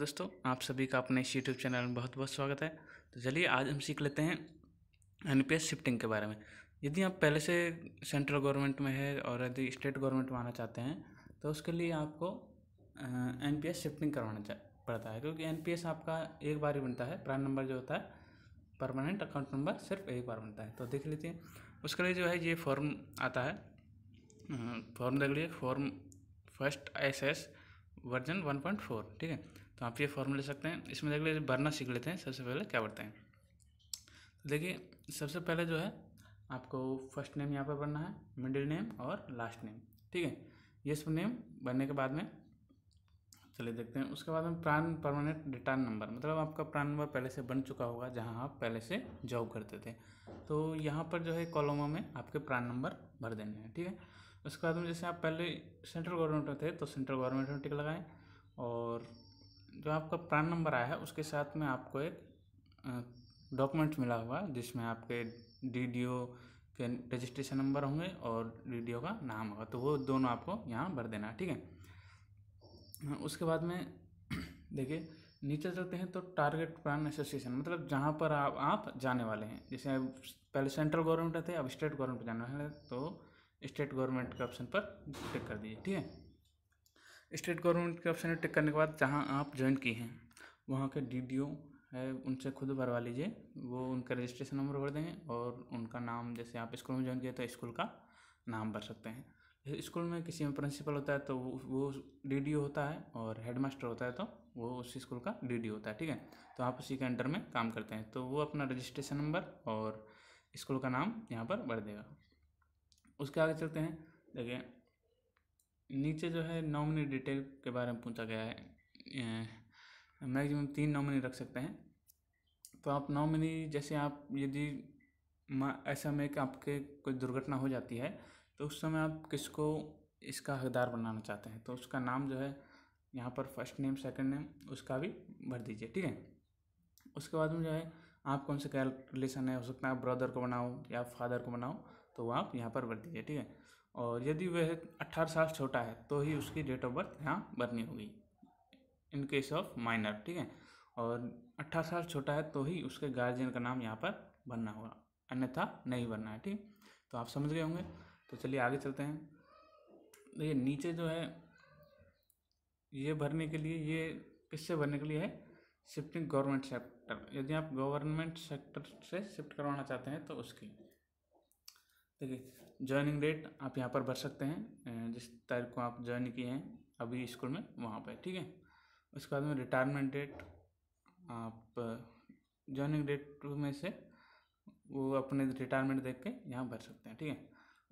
दोस्तों आप सभी का अपने इस यूट्यूब चैनल में बहुत बहुत स्वागत है तो चलिए आज हम सीख लेते हैं एन शिफ्टिंग के बारे में यदि आप पहले से सेंट्रल गवर्नमेंट में है और यदि स्टेट गवर्नमेंट में आना चाहते हैं तो उसके लिए आपको एन शिफ्टिंग करवाना पड़ता है क्योंकि एन आपका एक बार ही बनता है प्रान नंबर जो होता है परमानेंट अकाउंट नंबर सिर्फ एक बार बनता है तो देख लीजिए उसके लिए जो है ये फॉर्म आता है फॉर्म देख लीजिए form first S S version four ठीक है तो आप ये फॉर्म ले सकते हैं इसमें देख लीजिए भरना सीख लेते हैं सबसे पहले क्या बढ़ते हैं तो देखिए सबसे पहले जो है आपको फर्स्ट नेम यहाँ पर भरना है मिडिल नेम और लास्ट नेम ठीक है ये सब नेम भरने के बाद में चलिए देखते हैं उसके बाद में प्राण परमानेंट रिटर्न नंबर मतलब आपका प्राण नंबर पहले से बन चुका होगा जहां आप पहले से जॉब करते थे तो यहां पर जो है कॉलोमा में आपके प्राण नंबर भर देने हैं ठीक है उसके बाद में जैसे आप पहले सेंट्रल गवर्नमेंट में थे तो सेंट्रल गवर्नमेंट में टिक लगाएं और जो आपका प्रान नंबर आया है उसके साथ में आपको एक डॉक्यूमेंट मिला हुआ जिसमें आपके डी डी ओ के रजिस्ट्रेशन नंबर होंगे और डी डी ओ का नाम होगा तो वो दोनों आपको यहाँ भर देना है ठीक है उसके बाद में देखिए नीचे चलते हैं तो टारगेट प्लान एसोसिएशन मतलब जहाँ पर आप आप जाने वाले हैं जैसे पहले सेंट्रल गवर्नमेंट थे अब स्टेट गवर्नमेंट जाने वाले हैं तो स्टेट गवर्नमेंट के ऑप्शन पर क्लिक कर दीजिए ठीक है स्टेट गवर्नमेंट के ऑप्शन टिक करने के बाद जहाँ आप ज्वाइन किए हैं वहाँ के डी डी ओ है उनसे खुद भरवा लीजिए वो उनका रजिस्ट्रेशन नंबर भर देंगे और उनका नाम जैसे आप स्कूल में ज्वाइन किया तो स्कूल का नाम भर सकते हैं जैसे स्कूल में किसी में प्रिंसिपल होता है तो वो डी डी ओ होता है और हेडमास्टर होता है तो वो उस स्कूल का डी डी ओ होता है ठीक है तो आप उसी के अंडर में काम करते हैं तो वो अपना रजिस्ट्रेशन नंबर और स्कूल का नाम यहाँ पर भर देगा उसके आगे चलते हैं देखिए नीचे जो है नॉमिनी डिटेल के बारे में पूछा गया है मैक्सिमम तीन नॉमिनी रख सकते हैं तो आप नॉमिनी जैसे आप यदि ऐसा में कि आपके कोई दुर्घटना हो जाती है तो उस समय आप किसको इसका हकदार बनाना चाहते हैं तो उसका नाम जो है यहाँ पर फर्स्ट नेम सेकंड नेम उसका भी भर दीजिए ठीक है उसके बाद में जो है आप कौन से क्या रिलेशन है हो सकता है आप ब्रदर को बनाओ या फादर को बनाओ तो वो आप यहाँ पर भर दीजिए ठीक है और यदि वह अट्ठारह साल छोटा है तो ही उसकी डेट ऑफ बर्थ यहाँ भरनी होगी इन केस ऑफ माइनर ठीक है और अट्ठारह साल छोटा है तो ही उसके गार्जियन का नाम यहाँ पर भरना होगा अन्यथा नहीं भरना है ठीक तो आप समझ गए होंगे तो चलिए आगे चलते हैं देखिए नीचे जो है ये भरने के लिए ये किससे भरने के लिए है शिफ्टिंग गवर्नमेंट सेक्टर यदि आप गवर्नमेंट सेक्टर से शिफ्ट करवाना चाहते हैं तो उसकी ठीक है ज्वाइनिंग डेट आप यहाँ पर भर सकते हैं जिस तारीख को आप ज्वाइन किए हैं अभी स्कूल में वहाँ पर ठीक है उसके बाद में रिटायरमेंट डेट आप ज्वाइनिंग डेट में से वो अपने रिटायरमेंट देख के यहाँ भर सकते हैं ठीक है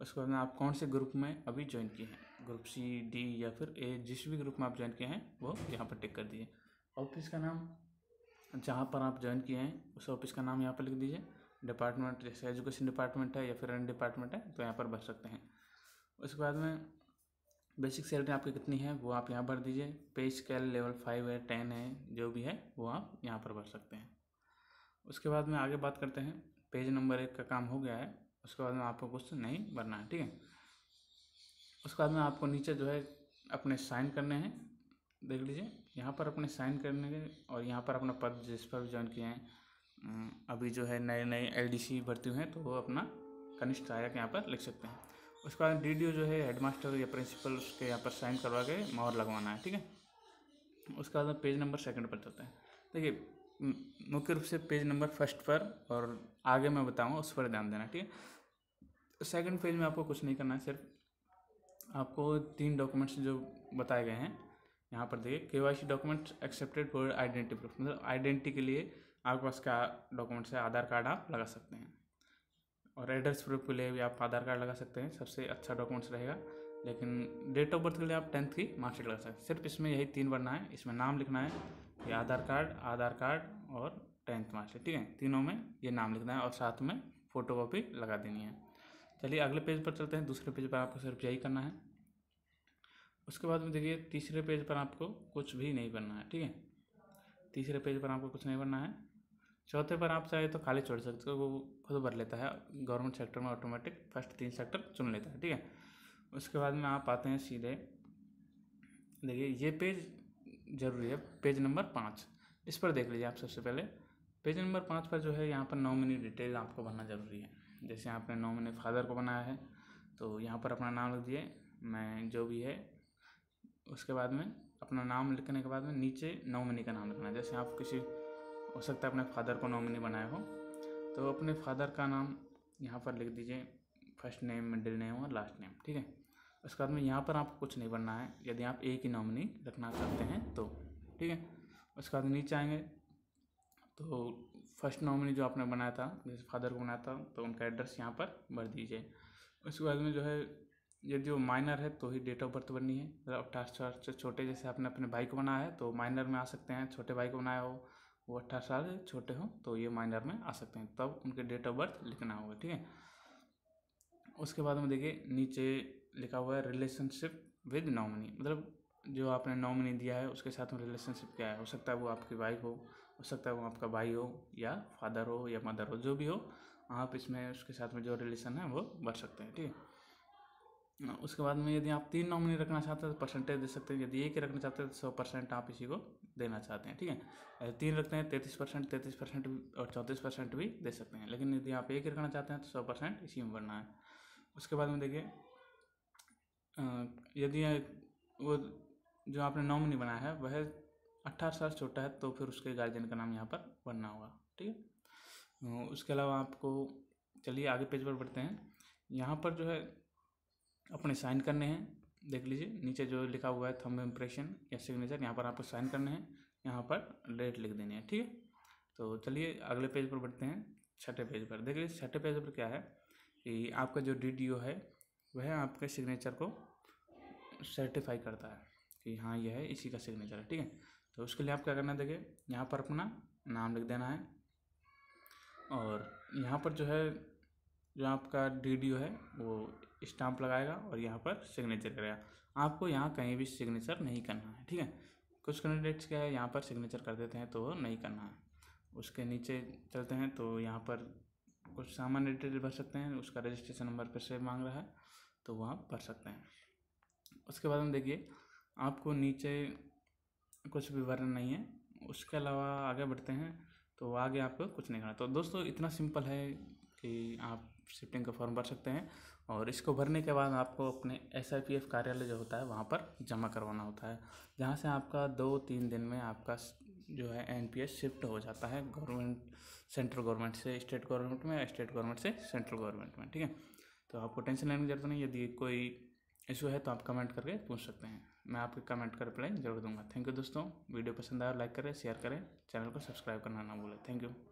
उसके बाद में आप कौन से ग्रुप में अभी ज्वाइन किए हैं ग्रुप सी डी या फिर ए जिस भी ग्रुप में आप ज्वाइन किए हैं वो यहाँ पर टिक कर दीजिए ऑफिस का नाम जहाँ पर आप ज्वाइन किए हैं उस ऑफिस का नाम यहाँ पर लिख दीजिए डिपार्टमेंट जैसे एजुकेशन डिपार्टमेंट है या फिर रन डिपार्टमेंट है तो यहाँ पर भर सकते हैं उसके बाद में बेसिक सैलरी आपकी कितनी है वो आप यहाँ भर दीजिए पे स्केल लेवल फाइव है टेन है जो भी है वो आप यहाँ पर भर सकते हैं उसके बाद में आगे बात करते हैं पेज नंबर एक का काम हो गया है उसके बाद में आपको कुछ नहीं भरना है ठीक है उसके बाद में आपको नीचे जो है अपने साइन करने हैं देख लीजिए यहाँ पर अपने साइन करने के और यहाँ पर अपना पद जिस पर भी ज्वाइन किए हैं हम्म। अभी जो है नए नए एल डी सी भर्ती हुए हैं तो वो अपना कनिष्ठ सहायक यहाँ पर लिख सकते हैं उसके बाद डी डी ओ जो है हेडमास्टर या प्रिंसिपल के यहाँ पर साइन करवा के मोहर लगवाना है ठीक है उसके बाद पेज नंबर सेकंड पर चलते हैं देखिए मुख्य रूप से पेज नंबर फर्स्ट पर और आगे मैं बताऊँगा उस पर ध्यान देना ठीक है सेकेंड पेज में आपको कुछ नहीं करना है सिर्फ आपको तीन डॉक्यूमेंट्स जो बताए गए हैं यहाँ पर देखिए K Y C documents accepted for identity proof मतलब आइडेंटिटी के लिए आपके पास क्या डॉक्यूमेंट्स है आधार कार्ड आप लगा सकते हैं और एड्रेस प्रूफ के लिए भी आप आधार कार्ड लगा सकते हैं सबसे अच्छा डॉक्यूमेंट्स रहेगा लेकिन डेट ऑफ बर्थ के लिए आप टेंथ की मार्कशीट लगा सकते हैं सिर्फ इसमें यही तीन भरना है इसमें नाम लिखना है ये आधार कार्ड आधार कार्ड और टेंथ मार्कशीट ठीक है तीनों में ये नाम लिखना है और साथ में फ़ोटो कॉपी लगा देनी है चलिए अगले पेज पर चलते हैं दूसरे पेज पर आपको सिर्फ यही करना है उसके बाद में देखिए तीसरे पेज पर आपको कुछ भी नहीं करना है ठीक है तीसरे पेज पर आपको कुछ नहीं करना है चौथे पर आप चाहे तो खाली छोड़ सकते हो वो खुद भर लेता है गवर्नमेंट सेक्टर में ऑटोमेटिक फर्स्ट तीन सेक्टर चुन लेता है ठीक है उसके बाद में आप आते हैं सीधे देखिए ये पेज जरूरी है पेज नंबर पाँच इस पर देख लीजिए आप सबसे पहले पेज नंबर पाँच पर जो है यहाँ पर नॉमिनी डिटेल आपको भरना ज़रूरी है जैसे आपने नॉमिनी फादर को बनाया है तो यहाँ पर अपना नाम लिख दिए मैं जो भी है उसके बाद में अपना नाम लिखने के बाद में नीचे नॉमिनी का नाम लिखना है जैसे आप किसी हो सकता है अपने फादर को नॉमिनी बनाए हो तो अपने फादर का नाम यहाँ पर लिख दीजिए फर्स्ट नेम मिडिल नेम और लास्ट नेम ठीक है उसके बाद में यहाँ पर आपको कुछ नहीं बनना है यदि आप एक ही नॉमिनी रखना चाहते हैं तो ठीक है उसके बाद नीचे आएंगे तो फर्स्ट नॉमिनी जो आपने बनाया था जैसे फादर को बनाया था तो उनका एड्रेस यहाँ पर भर दीजिए उसके बाद में जो है यदि वो माइनर है तो ही डेट ऑफ बर्थ बननी है अठारह साल छोटे जैसे आपने अपने भाई को बनाया है तो माइनर में आ सकते हैं छोटे भाई को बनाया हो वो अट्ठारह साल से छोटे हों तो ये माइनर में आ सकते हैं तब उनके डेट ऑफ बर्थ लिखना होगा ठीक है उसके बाद में देखिए नीचे लिखा हुआ है रिलेशनशिप विद नॉमिनी मतलब जो आपने नॉमिनी दिया है उसके साथ में रिलेशनशिप क्या है हो सकता है वो आपकी वाइफ हो हो सकता है वो आपका भाई हो या फादर हो या मदर हो जो भी हो आप इसमें उसके साथ में जो रिलेशन है वो बढ़ सकते हैं ठीक है हाँ, उसके बाद में यदि आप तीन नॉमिनी रखना चाहते हैं तो परसेंटेज दे सकते हैं यदि एक ही रखना चाहते हैं तो सौ परसेंट आप इसी को देना चाहते हैं ठीक है यदि तीन रखते हैं तैंतीस परसेंट तैंतीस परसेंट और चौंतीस परसेंट भी दे सकते हैं लेकिन यदि आप एक ही रखना चाहते हैं तो सौ परसेंट इसी में भरना है उसके बाद में देखिए यदि वो जो आपने नॉमिनी बनाया है वह अट्ठारह साल छोटा है तो फिर उसके गार्जियन का नाम यहाँ पर भरना होगा ठीक है उसके अलावा आपको चलिए आगे पेज पर बढ़ते हैं यहाँ पर जो है अपने साइन करने हैं देख लीजिए नीचे जो लिखा हुआ है थंब इम्प्रेशन या सिग्नेचर यहाँ पर आपको साइन करने हैं यहाँ पर डेट लिख देनी है ठीक है तो चलिए अगले पेज पर बढ़ते हैं छठे पेज पर देख लीजिए छठे पेज पर क्या है कि आपका जो डी है वह आपके सिग्नेचर को सर्टिफाई करता है कि हाँ यह है इसी का सिग्नेचर है ठीक है तो उसके लिए आप क्या करना देखिए यहाँ पर अपना नाम लिख देना है और यहाँ पर जो है जो आपका डी है वो स्टाम्प लगाएगा और यहाँ पर सिग्नेचर करेगा आपको यहाँ कहीं भी सिग्नेचर नहीं करना है ठीक है कुछ कैंडिडेट्स क्या है यहाँ पर सिग्नेचर कर देते हैं तो नहीं करना है उसके नीचे चलते हैं तो यहाँ पर कुछ सामान्य डिटेल भर सकते हैं उसका रजिस्ट्रेशन नंबर फिर से मांग रहा है तो वहाँ भर सकते हैं उसके बाद हम देखिए आपको नीचे कुछ भी भरना नहीं है उसके अलावा आगे बढ़ते हैं तो आगे आपको कुछ नहीं करना तो दोस्तों इतना सिंपल है कि आप शिफ्टिंग का फॉर्म भर सकते हैं और इसको भरने के बाद आपको अपने एस आई पी एफ कार्यालय जो होता है वहाँ पर जमा करवाना होता है जहाँ से आपका दो तीन दिन में आपका जो है एन पी एस शिफ्ट हो जाता है गवर्नमेंट सेंट्रल गवर्नमेंट से स्टेट गवर्नमेंट में स्टेट गवर्नमेंट से सेंट्रल गवर्नमेंट में ठीक है तो आपको टेंशन लेने की जरूरत नहीं यदि कोई इशू है तो आप कमेंट करके पूछ सकते हैं मैं आपके कमेंट का रिप्लाई जरूर दूंगा थैंक यू दोस्तों वीडियो पसंद आया तो लाइक करें शेयर करें चैनल को सब्सक्राइब करना ना भूलें थैंक यू